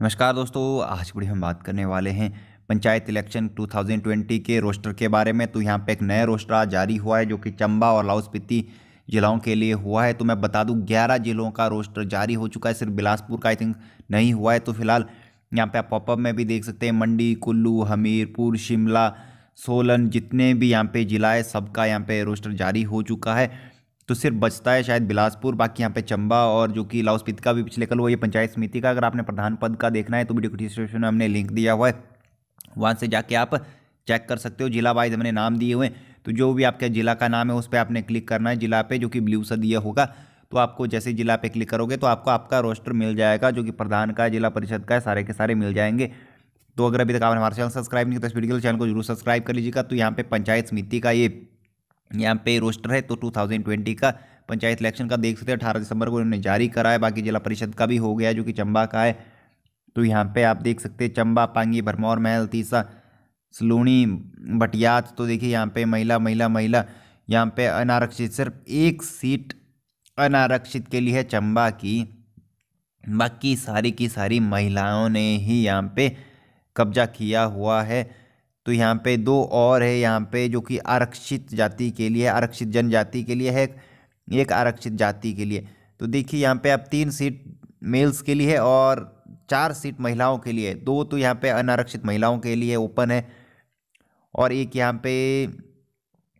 नमस्कार दोस्तों आज बड़ी हम बात करने वाले हैं पंचायत इलेक्शन 2020 के रोस्टर के बारे में तो यहाँ पे एक नया रोस्टर आज जारी हुआ है जो कि चंबा और लाहौल स्पीति जिलों के लिए हुआ है तो मैं बता दूँ ग्यारह जिलों का रोस्टर जारी हो चुका है सिर्फ बिलासपुर का आई थिंक नहीं हुआ है तो फिलहाल यहाँ पर आप पॉपअप में भी देख सकते हैं मंडी कुल्लू हमीरपुर शिमला सोलन जितने भी यहाँ पे जिला है सबका यहाँ पे रोस्टर जारी हो चुका है तो सिर्फ बचता है शायद बिलासपुर बाकी यहाँ पे चंबा और जो कि लाहौल स्पीति का भी पिछले कल वो ये पंचायत समिति का अगर आपने प्रधान पद का देखना है तो वीडियो डिस्क्रिप्शन में हमने लिंक दिया हुआ है वहाँ से जाके आप चेक कर सकते हो जिला वाइज हमने नाम दिए हुए तो जो भी आपके ज़िला का नाम है उस पर आपने क्लिक करना है ज़िला पे जो कि ब्लू सा दिया होगा तो आपको जैसे ज़िला पे क्लिक करोगे तो आपको आपका रोस्टर मिल जाएगा जो कि प्रधान का जिला परिषद का सारे के सारे मिल जाएंगे तो अगर अभी तक आपने हमारे चैनल सब्सक्राइब नहीं किया तो इस वीडियो चैनल को जरूर सब्सक्राइब कर लीजिएगा तो यहाँ पे पंचायत समिति का ये यहाँ पे रोस्टर है तो 2020 का पंचायत इलेक्शन का देख सकते हैं अठारह दिसंबर को इन्होंने जारी करा है बाकी जिला परिषद का भी हो गया जो कि चंबा का है तो यहाँ पे आप देख सकते हैं चंबा पांगी भरमौर महल तीसा सलूनी बटियात तो देखिए यहाँ पे महिला महिला महिला यहाँ पे अनारक्षित सिर्फ एक सीट अनारक्षित के लिए है चंबा की बाकी सारी की सारी महिलाओं ने ही यहाँ पे कब्जा किया हुआ है तो यहाँ पे दो और है यहाँ पे जो कि आरक्षित जाति के लिए आरक्षित जनजाति के लिए है एक आरक्षित जाति के लिए तो देखिए यहाँ पे अब तीन सीट मेल्स के लिए है और चार सीट महिलाओं के लिए दो तो यहाँ पे अनारक्षित महिलाओं के लिए ओपन है और एक यहाँ पे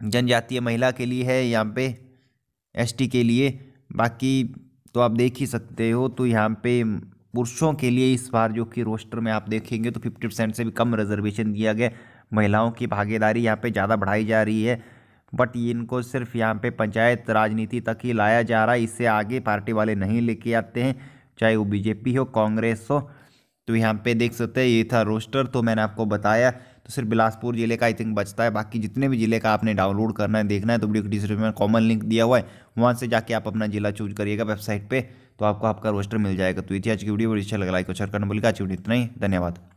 जनजातीय महिला के लिए है यहाँ पे एसटी के लिए बाकी तो आप देख ही सकते हो तो यहाँ पे पुरुषों के लिए इस बार जो कि रोस्टर में आप देखेंगे तो फिफ्टी परसेंट से भी कम रिजर्वेशन दिया गया महिलाओं की भागीदारी यहाँ पे ज़्यादा बढ़ाई जा रही है बट इनको सिर्फ यहाँ पे पंचायत राजनीति तक ही लाया जा रहा है इससे आगे पार्टी वाले नहीं लेके आते हैं चाहे वो बीजेपी हो कांग्रेस हो तो यहाँ पर देख सकते हैं ये था रोस्टर तो मैंने आपको बताया तो सिर्फ बिलासपुर जिले का आई थिंक बचता है बाकी जितने भी जिले का आपने डाउनलोड करना है देखना है तो वीडियो डिस्क्रिप्शन में कॉमन लिंक दिया हुआ है वहाँ से जाके आप अपना जिला चूज करिएगा वेबसाइट पर तो आपको आपका रोस्टर मिल जाएगा तो इतिहास की वीडियो बड़ी अच्छा लगा लाइक और शेयर करना बोलिए अच्छी वीडियो इतना ही धन्यवाद